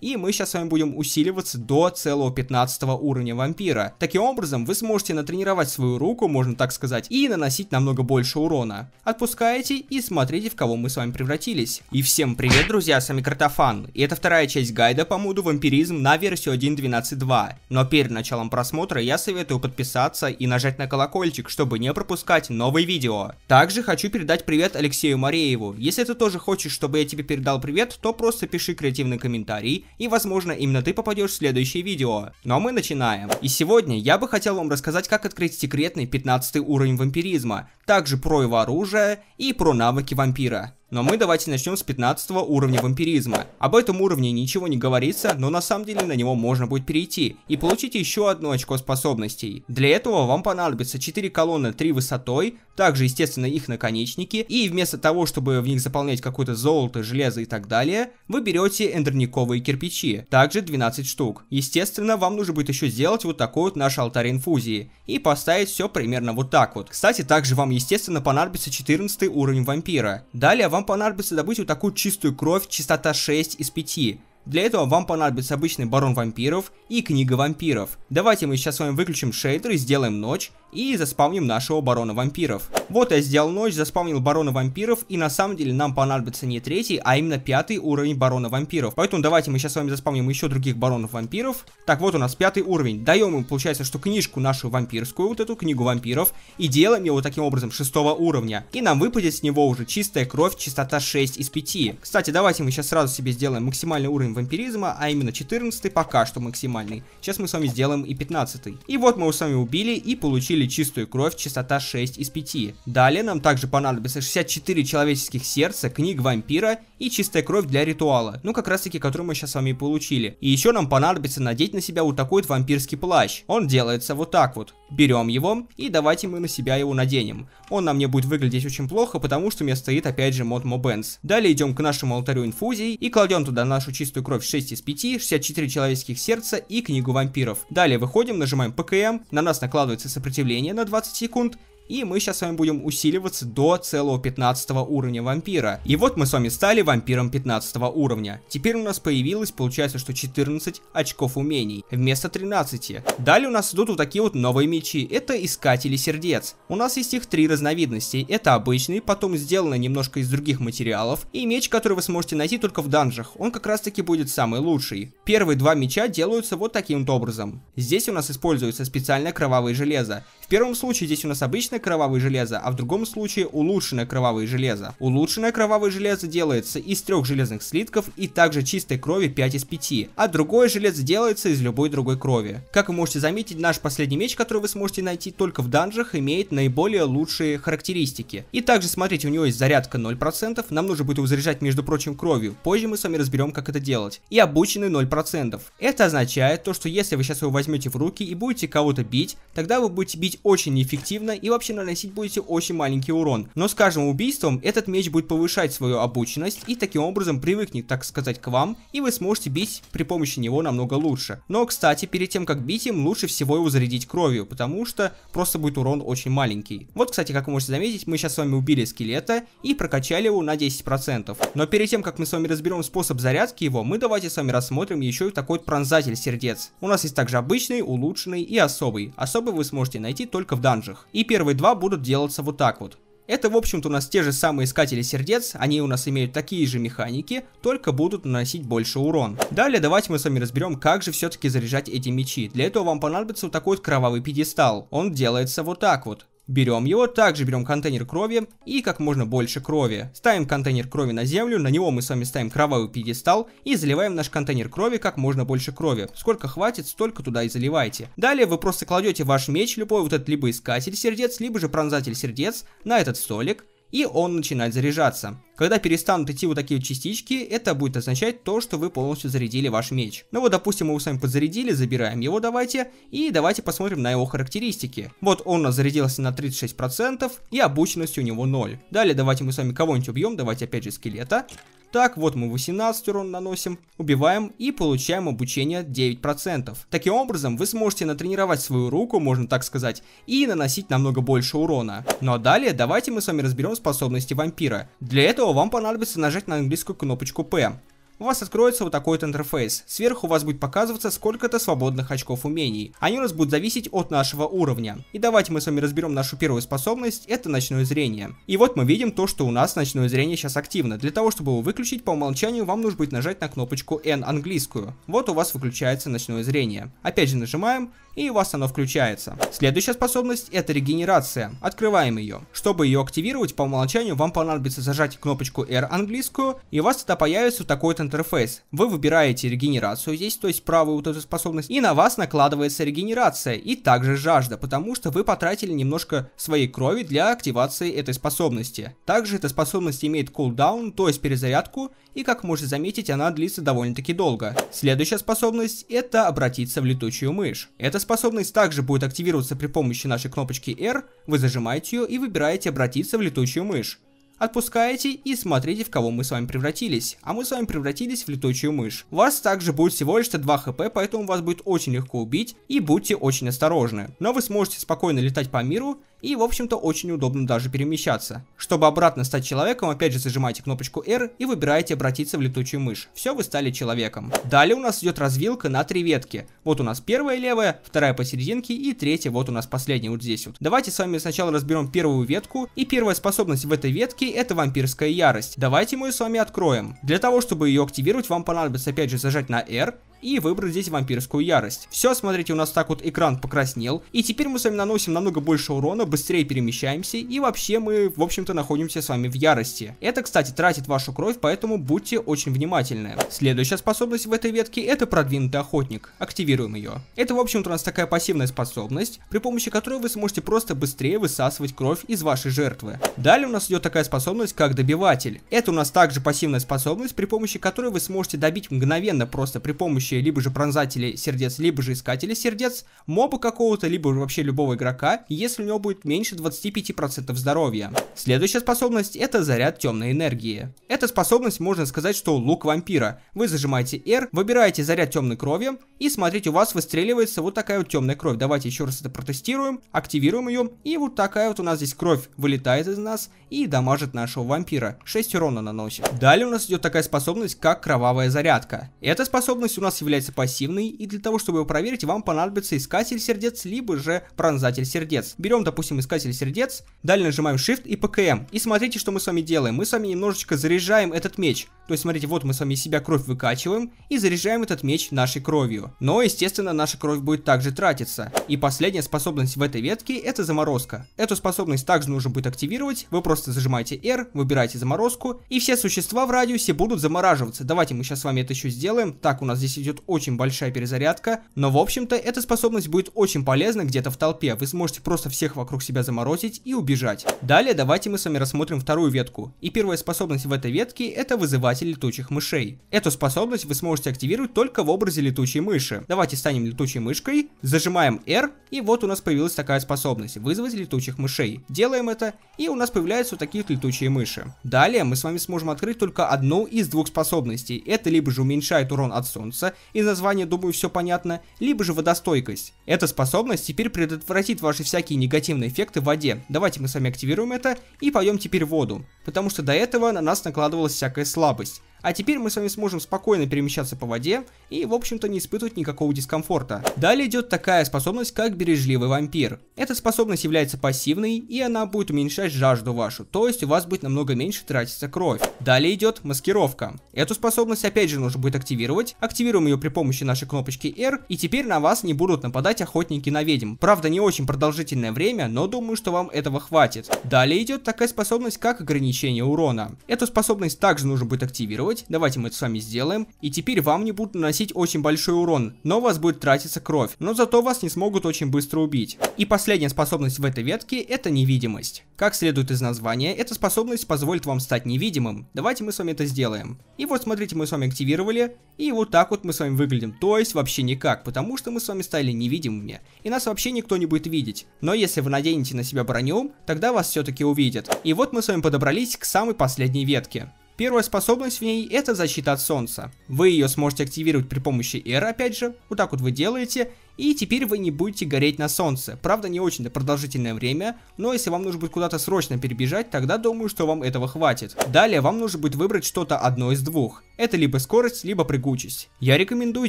И мы сейчас с вами будем усиливаться до целого 15 уровня вампира. Таким образом, вы сможете натренировать свою руку, можно так сказать, и наносить намного больше урона. Отпускаете и смотрите, в кого мы с вами превратились. И всем привет, друзья, с вами Картофан. И это вторая часть гайда по моду вампиризм на версию 1.12.2. Но перед началом просмотра я советую подписаться и нажать на колокольчик, чтобы не пропускать новые видео. Также хочу передать привет Алексею Марееву. Если ты тоже хочешь, чтобы я тебе передал привет, то просто пиши креативный комментарий, и возможно именно ты попадешь в следующее видео. Ну а мы начинаем. И сегодня я бы хотел вам рассказать, как открыть секретный 15 уровень вампиризма, также про его оружие и про навыки вампира. Но мы давайте начнем с 15 уровня вампиризма. Об этом уровне ничего не говорится, но на самом деле на него можно будет перейти и получить еще одно очко способностей. Для этого вам понадобится 4 колонны 3 высотой, также естественно их наконечники, и вместо того, чтобы в них заполнять какое-то золото, железо и так далее, вы берете эндерниковые кирпичи, также 12 штук. Естественно, вам нужно будет еще сделать вот такой вот наш алтарь инфузии и поставить все примерно вот так вот. Кстати, также вам естественно понадобится 14 уровень вампира. Далее вам вам понадобится добыть вот такую чистую кровь, чистота 6 из 5. Для этого вам понадобится обычный барон вампиров и книга вампиров. Давайте мы сейчас с вами выключим шейдер и сделаем ночь, и заспавним нашего барона вампиров. Вот я сделал ночь, заспавнил барона вампиров, и на самом деле нам понадобится не третий, а именно пятый уровень барона вампиров. Поэтому давайте мы сейчас с вами заспавним еще других баронов вампиров. Так, вот у нас пятый уровень. Даем им, получается, что книжку нашу вампирскую, вот эту книгу вампиров, и делаем его таким образом шестого уровня. И нам выпадет с него уже чистая кровь, частота 6 из 5. Кстати, давайте мы сейчас сразу себе сделаем максимальный уровень вампиризма, а именно 14 пока что максимальный. Сейчас мы с вами сделаем и 15. -й. И вот мы его с вами убили и получили чистую кровь, частота 6 из 5. Далее нам также понадобится 64 человеческих сердца, книг вампира и чистая кровь для ритуала, ну как раз таки, который мы сейчас с вами получили. И еще нам понадобится надеть на себя вот такой вот вампирский плащ. Он делается вот так вот. Берем его и давайте мы на себя его наденем. Он на мне будет выглядеть очень плохо, потому что у меня стоит опять же мод Мобенс. Далее идем к нашему алтарю инфузии и кладем туда нашу чистую кровь 6 из 5, 64 человеческих сердца и книгу вампиров. Далее выходим, нажимаем ПКМ, на нас накладывается сопротивление на 20 секунд и мы сейчас с вами будем усиливаться до целого 15 уровня вампира. И вот мы с вами стали вампиром 15 уровня. Теперь у нас появилось, получается, что 14 очков умений вместо 13. Далее у нас идут вот такие вот новые мечи. Это искатели сердец. У нас есть их три разновидности. Это обычный, потом сделано немножко из других материалов. И меч, который вы сможете найти только в данжах. Он как раз таки будет самый лучший. Первые два меча делаются вот таким вот образом. Здесь у нас используется специальное кровавое железо. В первом случае здесь у нас обычное кровавое железо, а в другом случае улучшенное кровавое железо. Улучшенное кровавое железо делается из трех железных слитков и также чистой крови 5 из 5, а другое железо делается из любой другой крови. Как вы можете заметить, наш последний меч, который вы сможете найти только в данжах, имеет наиболее лучшие характеристики. И также, смотрите, у него есть зарядка 0%, нам нужно будет его заряжать, между прочим, кровью. Позже мы с вами разберем, как это делать. И обученный 0%. 100%. Это означает то, что если вы сейчас его возьмете в руки и будете кого-то бить, тогда вы будете бить очень неэффективно и вообще наносить будете очень маленький урон. Но с каждым убийством этот меч будет повышать свою обученность и таким образом привыкнет, так сказать, к вам, и вы сможете бить при помощи него намного лучше. Но, кстати, перед тем, как бить им, лучше всего его зарядить кровью, потому что просто будет урон очень маленький. Вот, кстати, как вы можете заметить, мы сейчас с вами убили скелета и прокачали его на 10%. Но перед тем, как мы с вами разберем способ зарядки его, мы давайте с вами рассмотрим еще и такой пронзатель сердец. У нас есть также обычный, улучшенный и особый. Особый вы сможете найти только в данжах. И первые два будут делаться вот так вот. Это, в общем-то, у нас те же самые искатели сердец, они у нас имеют такие же механики, только будут наносить больше урон. Далее давайте мы с вами разберем, как же все-таки заряжать эти мечи. Для этого вам понадобится вот такой вот кровавый пьедестал. Он делается вот так вот. Берем его, также берем контейнер крови и как можно больше крови. Ставим контейнер крови на землю, на него мы с вами ставим кровавый пьедестал и заливаем наш контейнер крови как можно больше крови. Сколько хватит, столько туда и заливайте. Далее вы просто кладете ваш меч, любой вот этот либо искатель сердец, либо же пронзатель сердец на этот столик и он начинает заряжаться. Когда перестанут идти вот такие вот частички, это будет означать то, что вы полностью зарядили ваш меч. Ну вот, допустим, мы его с вами подзарядили, забираем его давайте, и давайте посмотрим на его характеристики. Вот он у нас зарядился на 36%, и обученность у него 0. Далее давайте мы с вами кого-нибудь убьем, давайте опять же скелета. Так, вот мы 18 урон наносим, убиваем и получаем обучение 9%. Таким образом, вы сможете натренировать свою руку, можно так сказать, и наносить намного больше урона. Ну а далее, давайте мы с вами разберем способности вампира. Для этого видео вам понадобится нажать на английскую кнопочку P у вас откроется вот такой вот интерфейс. Сверху у вас будет показываться сколько-то свободных очков умений. Они у нас будут зависеть от нашего уровня. И давайте мы с вами разберем нашу первую способность, это ночное зрение. И вот мы видим то, что у нас ночное зрение сейчас активно. Для того, чтобы его выключить, по умолчанию вам нужно будет нажать на кнопочку N английскую. Вот у вас выключается ночное зрение. Опять же нажимаем, и у вас оно включается. Следующая способность это регенерация. Открываем ее. Чтобы ее активировать, по умолчанию вам понадобится зажать кнопочку R английскую, и у вас тогда появится вот такой вот интерфейс. Вы выбираете регенерацию здесь, то есть правую вот эту способность, и на вас накладывается регенерация и также жажда, потому что вы потратили немножко своей крови для активации этой способности. Также эта способность имеет кулдаун, то есть перезарядку, и как можете заметить, она длится довольно-таки долго. Следующая способность это обратиться в летучую мышь. Эта способность также будет активироваться при помощи нашей кнопочки R, вы зажимаете ее и выбираете обратиться в летучую мышь. Отпускаете и смотрите, в кого мы с вами превратились. А мы с вами превратились в летучую мышь. У вас также будет всего лишь 2 хп, поэтому вас будет очень легко убить и будьте очень осторожны. Но вы сможете спокойно летать по миру и, в общем-то, очень удобно даже перемещаться. Чтобы обратно стать человеком, опять же зажимаете кнопочку R и выбираете обратиться в летучую мышь. Все, вы стали человеком. Далее у нас идет развилка на три ветки. Вот у нас первая левая, вторая посерединке и третья вот у нас последняя вот здесь вот. Давайте с вами сначала разберем первую ветку. И первая способность в этой ветке это вампирская ярость. Давайте мы ее с вами откроем. Для того, чтобы ее активировать, вам понадобится опять же зажать на R и выбрать здесь вампирскую ярость. Все, смотрите, у нас так вот экран покраснел. И теперь мы с вами наносим намного больше урона мы быстрее перемещаемся и вообще мы, в общем-то, находимся с вами в ярости. Это, кстати, тратит вашу кровь, поэтому будьте очень внимательны. Следующая способность в этой ветке это продвинутый охотник. Активируем ее. Это, в общем-то, у нас такая пассивная способность, при помощи которой вы сможете просто быстрее высасывать кровь из вашей жертвы. Далее у нас идет такая способность, как добиватель. Это у нас также пассивная способность, при помощи которой вы сможете добить мгновенно просто при помощи либо же пронзателей сердец, либо же искателей сердец, моба какого-то, либо вообще любого игрока, если у него будет обнаружит меньше 25% здоровья. Следующая способность это заряд темной энергии. Эта способность можно сказать, что лук вампира. Вы зажимаете R, выбираете заряд темной крови и смотрите, у вас выстреливается вот такая вот темная кровь. Давайте еще раз это протестируем, активируем ее и вот такая вот у нас здесь кровь вылетает из нас и дамажит нашего вампира. 6 урона наносит. Далее у нас идет такая способность, как кровавая зарядка. Эта способность у нас является пассивной и для того, чтобы ее проверить, вам понадобится искатель сердец, либо же пронзатель сердец. Берем, допустим, допустим, искатель сердец, далее нажимаем Shift и ПКМ. И смотрите, что мы с вами делаем. Мы с вами немножечко заряжаем этот меч. То есть, смотрите, вот мы с вами из себя кровь выкачиваем и заряжаем этот меч нашей кровью. Но, естественно, наша кровь будет также тратиться. И последняя способность в этой ветке это заморозка. Эту способность также нужно будет активировать. Вы просто зажимаете R, выбираете заморозку, и все существа в радиусе будут замораживаться. Давайте мы сейчас с вами это еще сделаем. Так, у нас здесь идет очень большая перезарядка. Но, в общем-то, эта способность будет очень полезна где-то в толпе. Вы сможете просто всех вокруг себя заморозить и убежать. Далее давайте мы с вами рассмотрим вторую ветку. И первая способность в этой ветке это вызывать атаковать летучих мышей. Эту способность вы сможете активировать только в образе летучей мыши. Давайте станем летучей мышкой, зажимаем R, и вот у нас появилась такая способность, вызвать летучих мышей. Делаем это, и у нас появляются вот такие вот летучие мыши. Далее мы с вами сможем открыть только одну из двух способностей. Это либо же уменьшает урон от солнца, и название, думаю, все понятно, либо же водостойкость. Эта способность теперь предотвратит ваши всякие негативные эффекты в воде. Давайте мы с вами активируем это и пойдем теперь в воду, потому что до этого на нас накладывалась всякая слабость. host А теперь мы с вами сможем спокойно перемещаться по воде и, в общем-то, не испытывать никакого дискомфорта. Далее идет такая способность, как бережливый вампир. Эта способность является пассивной, и она будет уменьшать жажду вашу, то есть у вас будет намного меньше тратиться кровь. Далее идет маскировка. Эту способность опять же нужно будет активировать. Активируем ее при помощи нашей кнопочки R, и теперь на вас не будут нападать охотники на ведьм. Правда, не очень продолжительное время, но думаю, что вам этого хватит. Далее идет такая способность, как ограничение урона. Эту способность также нужно будет активировать делать. Давайте мы это с вами сделаем. И теперь вам не будут наносить очень большой урон, но у вас будет тратиться кровь. Но зато вас не смогут очень быстро убить. И последняя способность в этой ветке это невидимость. Как следует из названия, эта способность позволит вам стать невидимым. Давайте мы с вами это сделаем. И вот смотрите, мы с вами активировали, и вот так вот мы с вами выглядим. То есть вообще никак, потому что мы с вами стали невидимыми. И нас вообще никто не будет видеть. Но если вы наденете на себя броню, тогда вас все-таки увидят. И вот мы с вами подобрались к самой последней ветке. Первая способность в ней это защита от солнца. Вы ее сможете активировать при помощи R, опять же, вот так вот вы делаете, и теперь вы не будете гореть на солнце. Правда, не очень-то продолжительное время, но если вам нужно будет куда-то срочно перебежать, тогда думаю, что вам этого хватит. Далее вам нужно будет выбрать что-то одно из двух. Это либо скорость, либо прыгучесть. Я рекомендую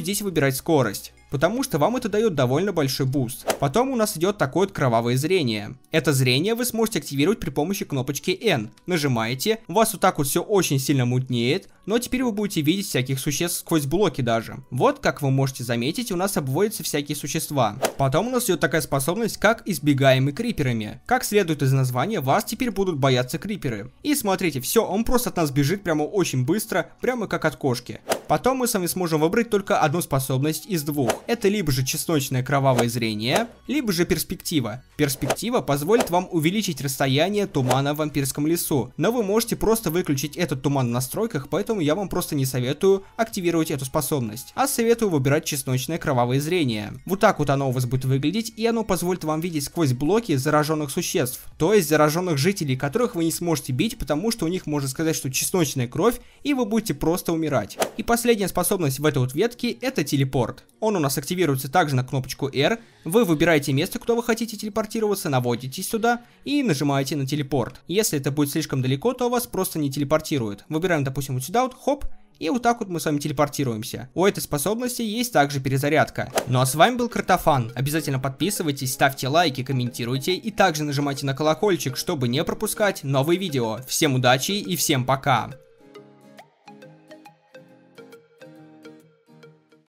здесь выбирать скорость, потому что вам это дает довольно большой буст. Потом у нас идет такое вот кровавое зрение. Это зрение вы сможете активировать при помощи кнопочки N. Нажимаете, у вас вот так вот все очень сильно мутнеет, но теперь вы будете видеть всяких существ сквозь блоки даже. Вот, как вы можете заметить, у нас обводятся всякие существа. Потом у нас идет такая способность, как избегаемый криперами. Как следует из названия, вас теперь будут бояться криперы. И смотрите, все, он просто от нас бежит прямо очень быстро, прямо как как от кошки. Потом мы с вами сможем выбрать только одну способность из двух. Это либо же чесночное кровавое зрение, либо же перспектива. Перспектива позволит вам увеличить расстояние тумана в вампирском лесу, но вы можете просто выключить этот туман в настройках, поэтому я вам просто не советую активировать эту способность, а советую выбирать чесночное кровавое зрение. Вот так вот оно у вас будет выглядеть, и оно позволит вам видеть сквозь блоки зараженных существ, то есть зараженных жителей, которых вы не сможете бить, потому что у них можно сказать, что чесночная кровь, и вы будете просто просто умирать. И последняя способность в этой вот ветке это телепорт. Он у нас активируется также на кнопочку R. Вы выбираете место, куда вы хотите телепортироваться, наводитесь сюда и нажимаете на телепорт. Если это будет слишком далеко, то вас просто не телепортирует. Выбираем, допустим, вот сюда вот, хоп, и вот так вот мы с вами телепортируемся. У этой способности есть также перезарядка. Ну а с вами был Картофан. Обязательно подписывайтесь, ставьте лайки, комментируйте и также нажимайте на колокольчик, чтобы не пропускать новые видео. Всем удачи и всем пока!